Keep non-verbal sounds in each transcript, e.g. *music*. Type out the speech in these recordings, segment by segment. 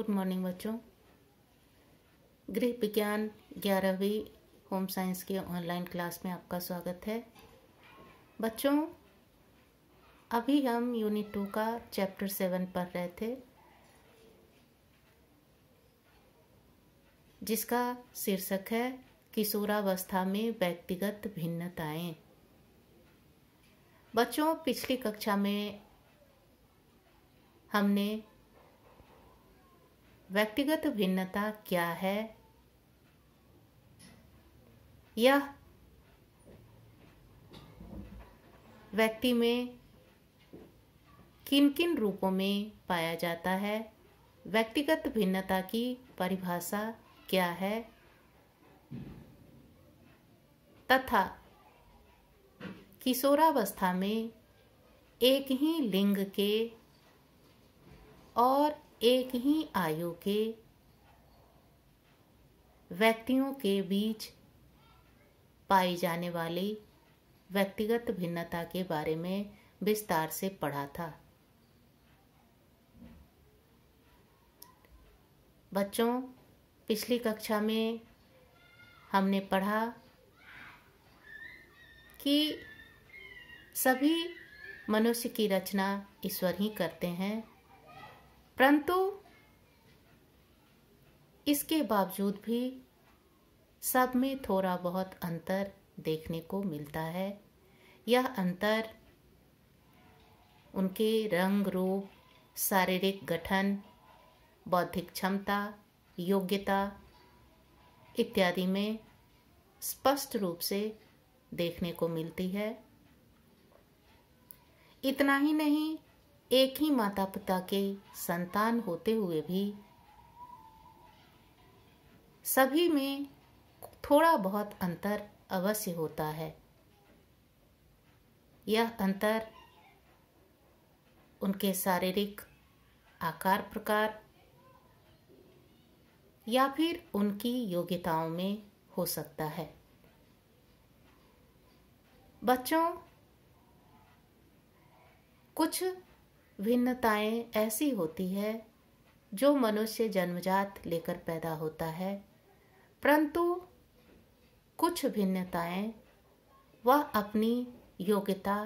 good morning बच्चों गृह विज्ञान ग्यारहवीं होम साइंस के ऑनलाइन क्लास में आपका स्वागत है बच्चों अभी हम यूनिट टू का चैप्टर सेवन पढ़ रहे थे जिसका शीर्षक है किशोरावस्था में व्यक्तिगत भिन्नताएं बच्चों पिछली कक्षा में हमने व्यक्तिगत भिन्नता क्या है यह व्यक्ति में किन किन रूपों में पाया जाता है व्यक्तिगत भिन्नता की परिभाषा क्या है तथा किशोरावस्था में एक ही लिंग के और एक ही आयु के व्यक्तियों के बीच पाई जाने वाली व्यक्तिगत भिन्नता के बारे में विस्तार से पढ़ा था बच्चों पिछली कक्षा में हमने पढ़ा कि सभी मनुष्य की रचना ईश्वर ही करते हैं परंतु इसके बावजूद भी सब में थोड़ा बहुत अंतर देखने को मिलता है यह अंतर उनके रंग रूप शारीरिक गठन बौद्धिक क्षमता योग्यता इत्यादि में स्पष्ट रूप से देखने को मिलती है इतना ही नहीं एक ही माता पिता के संतान होते हुए भी सभी में थोड़ा बहुत अंतर अवश्य होता है यह अंतर उनके शारीरिक आकार प्रकार या फिर उनकी योग्यताओं में हो सकता है बच्चों कुछ भिन्नताएं ऐसी होती है जो मनुष्य जन्मजात लेकर पैदा होता है परंतु कुछ भिन्नताएं वह अपनी योग्यता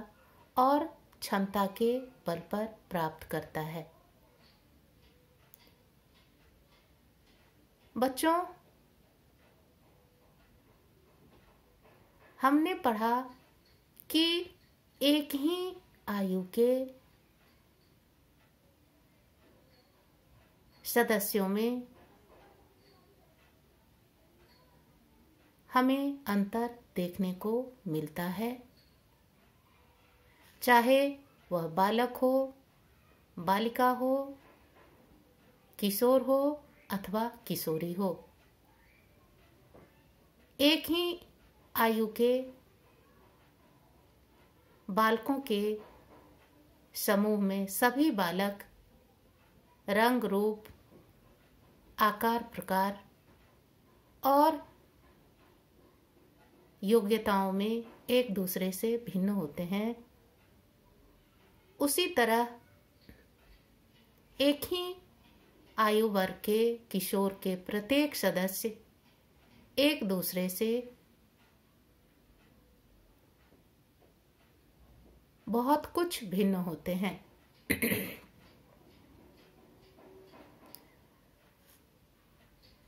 और क्षमता के बल पर प्राप्त करता है बच्चों हमने पढ़ा कि एक ही आयु के सदस्यों में हमें अंतर देखने को मिलता है चाहे वह बालक हो बालिका हो किशोर हो अथवा किशोरी हो एक ही आयु के बालकों के समूह में सभी बालक रंग रूप आकार प्रकार और योग्यताओं में एक दूसरे से भिन्न होते हैं उसी तरह एक ही आयु वर्ग के किशोर के प्रत्येक सदस्य एक दूसरे से बहुत कुछ भिन्न होते हैं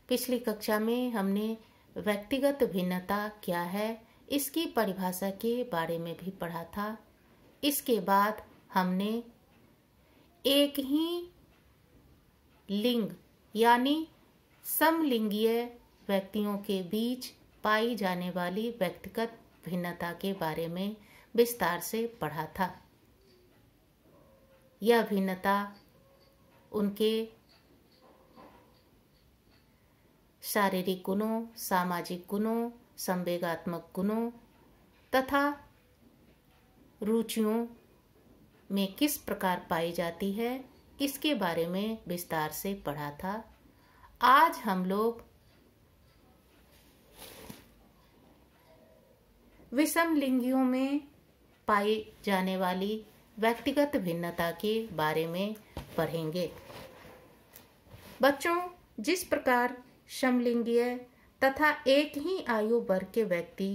पिछली कक्षा में हमने व्यक्तिगत भिन्नता क्या है इसकी परिभाषा के बारे में भी पढ़ा था इसके बाद हमने एक ही लिंग यानी समलिंगीय व्यक्तियों के बीच पाई जाने वाली व्यक्तिगत भिन्नता के बारे में विस्तार से पढ़ा था यह भिन्नता उनके शारीरिक गुणों सामाजिक गुणों संवेगात्मक गुणों तथा रुचियों में किस प्रकार पाई जाती है इसके बारे में विस्तार से पढ़ा था आज हम लोग विषम लिंगियों में पाई जाने वाली व्यक्तिगत भिन्नता के बारे में पढ़ेंगे बच्चों जिस प्रकार समलिंगीय तथा एक ही आयु वर्ग के व्यक्ति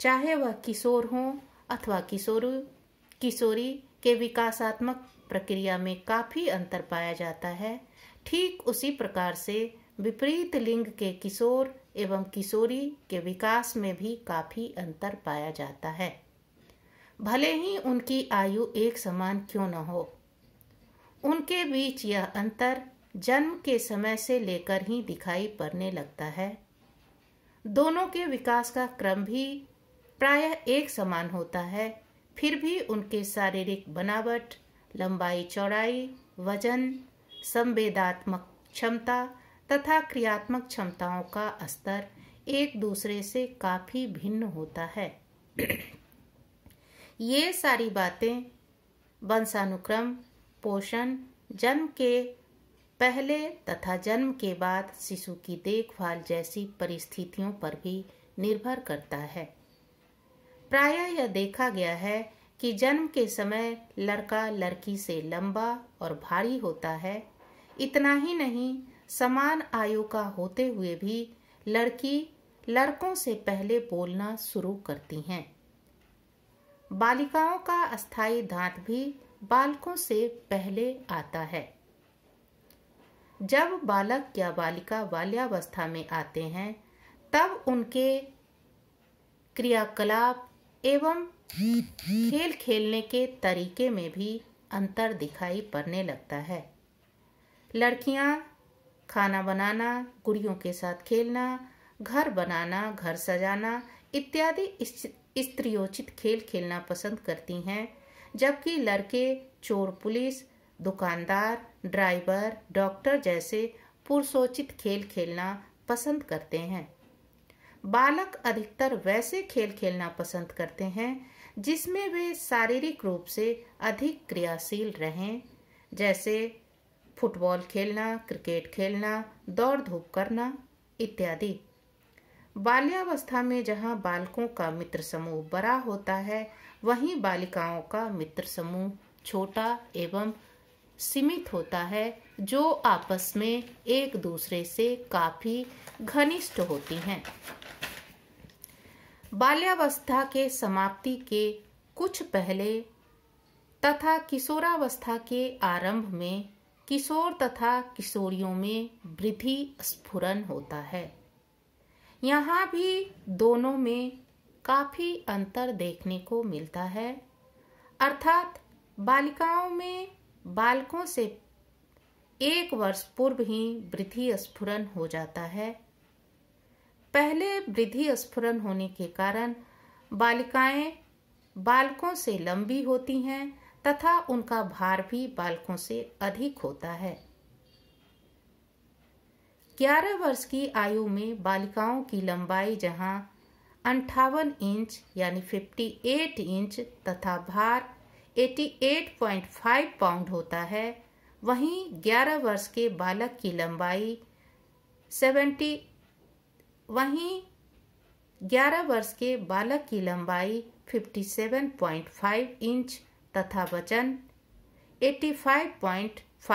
चाहे वह किशोर हो अथवा किशोर किशोरी के विकासात्मक प्रक्रिया में काफ़ी अंतर पाया जाता है ठीक उसी प्रकार से विपरीत लिंग के किशोर एवं किशोरी के विकास में भी काफ़ी अंतर पाया जाता है भले ही उनकी आयु एक समान क्यों न हो उनके बीच यह अंतर जन्म के समय से लेकर ही दिखाई पड़ने लगता है दोनों के विकास का क्रम भी प्रायः एक समान होता है फिर भी उनके शारीरिक बनावट लंबाई चौड़ाई वजन संवेदात्मक क्षमता तथा क्रियात्मक क्षमताओं का स्तर एक दूसरे से काफ़ी भिन्न होता है *clears throat* ये सारी बातें वंशानुक्रम पोषण जन्म के पहले तथा जन्म के बाद शिशु की देखभाल जैसी परिस्थितियों पर भी निर्भर करता है प्रायः यह देखा गया है कि जन्म के समय लड़का लड़की से लंबा और भारी होता है इतना ही नहीं समान आयु का होते हुए भी लड़की लड़कों से पहले बोलना शुरू करती हैं बालिकाओं का अस्थाई दांत भी बालकों से पहले आता है जब बालक या बालिका बाल्यावस्था में आते हैं तब उनके क्रियाकलाप एवं खेल खेलने के तरीके में भी अंतर दिखाई पड़ने लगता है लड़कियां खाना बनाना गुड़ियों के साथ खेलना घर बनाना घर सजाना इत्यादि स्त्रियोचित खेल खेलना पसंद करती हैं जबकि लड़के चोर पुलिस दुकानदार ड्राइवर डॉक्टर जैसे पुरसोचित खेल खेलना पसंद करते हैं बालक अधिकतर वैसे खेल खेलना पसंद करते हैं जिसमें वे शारीरिक रूप से अधिक क्रियाशील रहें जैसे फुटबॉल खेलना क्रिकेट खेलना दौड़ धूप करना इत्यादि बाल्यावस्था में जहाँ बालकों का मित्र समूह बड़ा होता है वहीं बालिकाओं का मित्र समूह छोटा एवं सीमित होता है जो आपस में एक दूसरे से काफ़ी घनिष्ठ होती हैं बाल्यावस्था के समाप्ति के कुछ पहले तथा किशोरावस्था के आरंभ में किशोर तथा किशोरियों में वृद्धि स्फुरन होता है यहाँ भी दोनों में काफ़ी अंतर देखने को मिलता है अर्थात बालिकाओं में बालकों से एक वर्ष पूर्व ही वृद्धि स्फुरन हो जाता है पहले वृद्धि स्फुरन होने के कारण बालिकाएं बालकों से लंबी होती हैं तथा उनका भार भी बालकों से अधिक होता है ग्यारह वर्ष की आयु में बालिकाओं की लंबाई जहां अंठावन इंच यानी 58 इंच तथा भार 88.5 पाउंड होता है वहीं 11 वर्ष के बालक की लंबाई 70 वहीं 11 वर्ष के बालक की लंबाई 57.5 इंच तथा वजन 85.5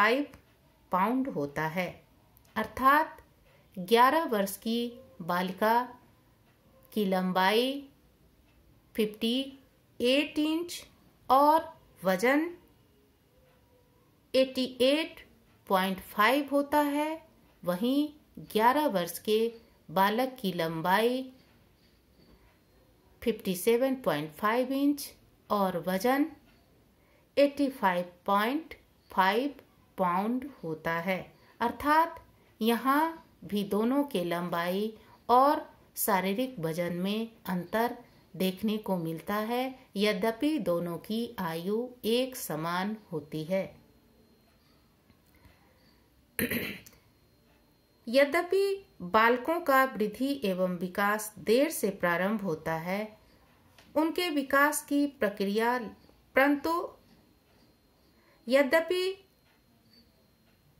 पाउंड होता है अर्थात 11 वर्ष की बालिका की लंबाई 58 इंच और वजन 88.5 होता है वहीं 11 वर्ष के बालक की लंबाई 57.5 इंच और वजन 85.5 पाउंड होता है अर्थात यहाँ भी दोनों के लंबाई और शारीरिक वजन में अंतर देखने को मिलता है यद्यपि दोनों की आयु एक समान होती है *clears throat* यद्यपि बालकों का वृद्धि एवं विकास देर से प्रारंभ होता है उनके विकास की प्रक्रिया परंतु यद्यपि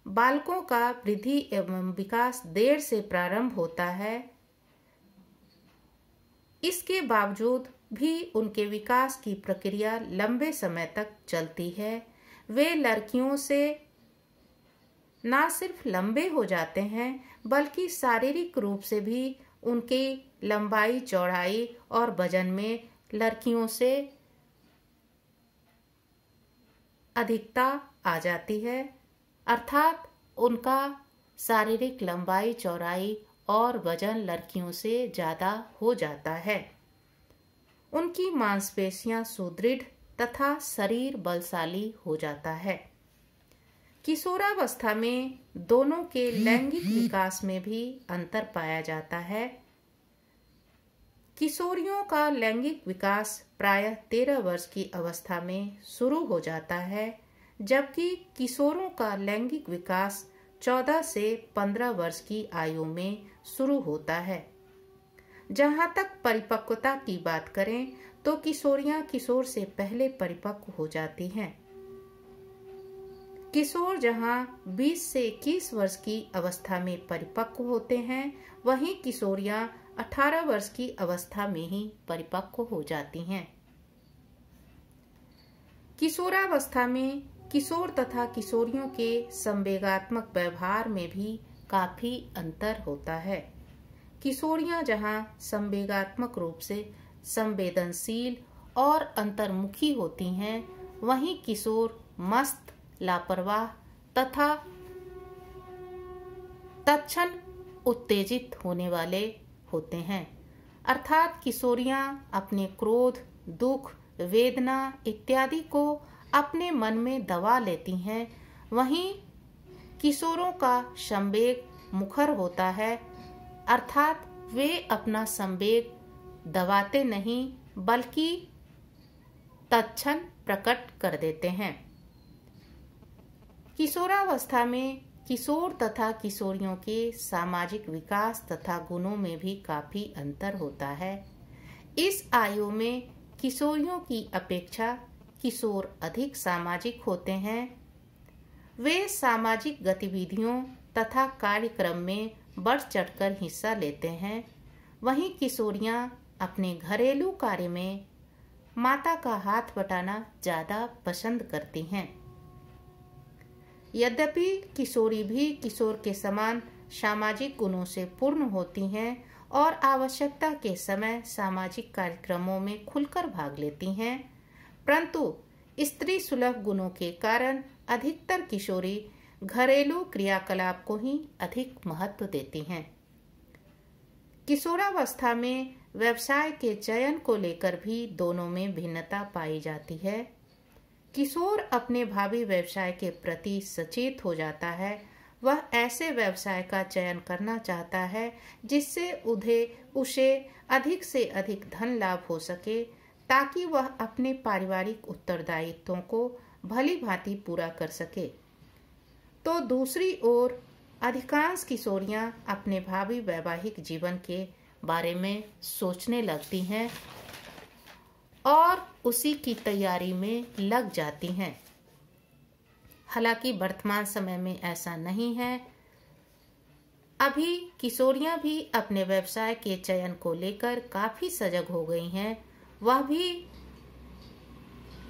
बालकों का वृद्धि एवं विकास देर से प्रारंभ होता है इसके बावजूद भी उनके विकास की प्रक्रिया लंबे समय तक चलती है वे लड़कियों से ना सिर्फ लंबे हो जाते हैं बल्कि शारीरिक रूप से भी उनकी लंबाई चौड़ाई और वजन में लड़कियों से अधिकता आ जाती है अर्थात उनका शारीरिक लंबाई चौड़ाई और वजन लड़कियों से ज़्यादा हो जाता है उनकी मांसपेशियां सुदृढ़ तथा शरीर बलशाली हो जाता है किशोरावस्था में दोनों के लैंगिक विकास में भी अंतर पाया जाता है किशोरियों का लैंगिक विकास प्रायः तेरह वर्ष की अवस्था में शुरू हो जाता है जबकि किशोरों का लैंगिक विकास चौदह से पंद्रह वर्ष की आयु में शुरू होता है जहां तक परिपक्वता की बात करें तो किशोरिया किशोर से पहले परिपक्व हो जाती हैं किशोर जहां 20 से 21 वर्ष की अवस्था में परिपक्व होते हैं वहीं किशोरिया 18 वर्ष की अवस्था में ही परिपक्व हो जाती हैं किशोरावस्था में किशोर तथा किशोरियों के संवेगात्मक व्यवहार में भी काफ़ी अंतर होता है किशोरियां जहां संवेगात्मक रूप से संवेदनशील और अंतर्मुखी होती हैं वहीं किशोर मस्त लापरवाह तथा तत्न उत्तेजित होने वाले होते हैं अर्थात किशोरियां अपने क्रोध दुख वेदना इत्यादि को अपने मन में दबा लेती हैं वहीं किशोरों का संवेग मुखर होता है अर्थात वे अपना संवेग दबाते नहीं बल्कि तत्न प्रकट कर देते हैं किशोरावस्था में किशोर तथा किशोरियों के सामाजिक विकास तथा गुणों में भी काफ़ी अंतर होता है इस आयु में किशोरियों की अपेक्षा किशोर अधिक सामाजिक होते हैं वे सामाजिक गतिविधियों तथा कार्यक्रम में बढ़ चढ़कर हिस्सा लेते हैं वहीं किशोरियां अपने घरेलू कार्य में माता का हाथ बटाना ज़्यादा पसंद करती हैं यद्यपि किशोरी भी किशोर के समान सामाजिक गुणों से पूर्ण होती हैं और आवश्यकता के समय सामाजिक कार्यक्रमों में खुलकर भाग लेती हैं परंतु स्त्री सुलभ गुणों के कारण अधिकतर किशोरी घरेलू क्रियाकलाप को ही अधिक महत्व देती हैं किशोरावस्था में व्यवसाय के चयन को लेकर भी दोनों में भिन्नता पाई जाती है किशोर अपने भावी व्यवसाय के प्रति सचेत हो जाता है वह ऐसे व्यवसाय का चयन करना चाहता है जिससे उधे उसे अधिक से अधिक धन लाभ हो सके ताकि वह अपने पारिवारिक उत्तरदायित्वों को भली भांति पूरा कर सके तो दूसरी ओर अधिकांश किशोरियां अपने भावी वैवाहिक जीवन के बारे में सोचने लगती हैं और उसी की तैयारी में लग जाती हैं हालांकि वर्तमान समय में ऐसा नहीं है अभी किशोरियां भी अपने व्यवसाय के चयन को लेकर काफ़ी सजग हो गई हैं वह भी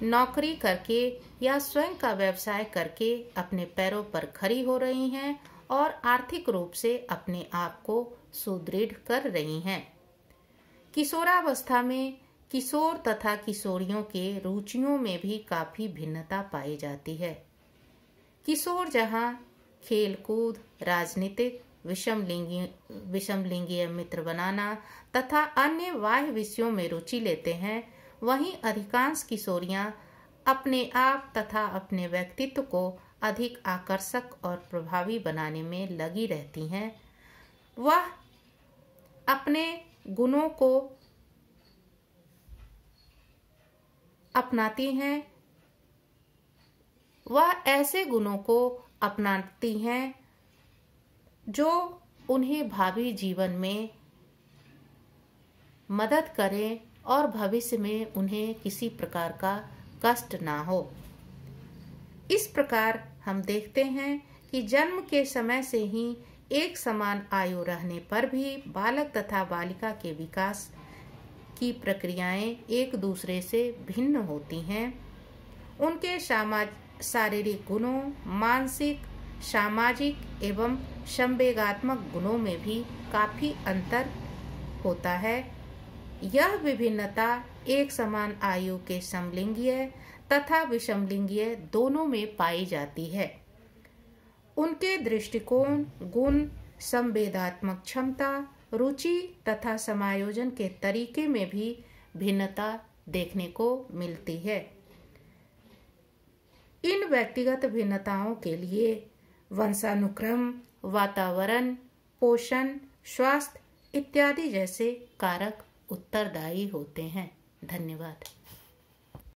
नौकरी करके या स्वयं का व्यवसाय करके अपने पैरों पर खड़ी हो रही हैं और आर्थिक रूप से अपने आप को सुदृढ़ कर रही हैं किशोरावस्था में किशोर तथा किशोरियों के रुचियों में भी काफ़ी भिन्नता पाई जाती है किशोर जहाँ खेलकूद राजनीतिक विषम लिंगी विषम लिंगीय मित्र बनाना तथा अन्य बाह्य विषयों में रुचि लेते हैं वहीं अधिकांश किशोरियां अपने आप तथा अपने व्यक्तित्व को अधिक आकर्षक और प्रभावी बनाने में लगी रहती हैं वह अपने गुणों को अपनाती हैं वह ऐसे गुणों को अपनाती हैं जो उन्हें भावी जीवन में मदद करें और भविष्य में उन्हें किसी प्रकार का कष्ट ना हो इस प्रकार हम देखते हैं कि जन्म के समय से ही एक समान आयु रहने पर भी बालक तथा बालिका के विकास की प्रक्रियाएं एक दूसरे से भिन्न होती हैं उनके सामाजिक शारीरिक गुणों मानसिक सामाजिक एवं संवेगात्मक गुणों में भी काफ़ी अंतर होता है यह विभिन्नता एक समान आयु के समलिंगीय तथा विषमलिंगीय दोनों में पाई जाती है उनके दृष्टिकोण गुण संवेदात्मक क्षमता रुचि तथा समायोजन के तरीके में भी भिन्नता देखने को मिलती है इन व्यक्तिगत भिन्नताओं के लिए वंशानुक्रम वातावरण पोषण स्वास्थ्य इत्यादि जैसे कारक उत्तरदायी होते हैं धन्यवाद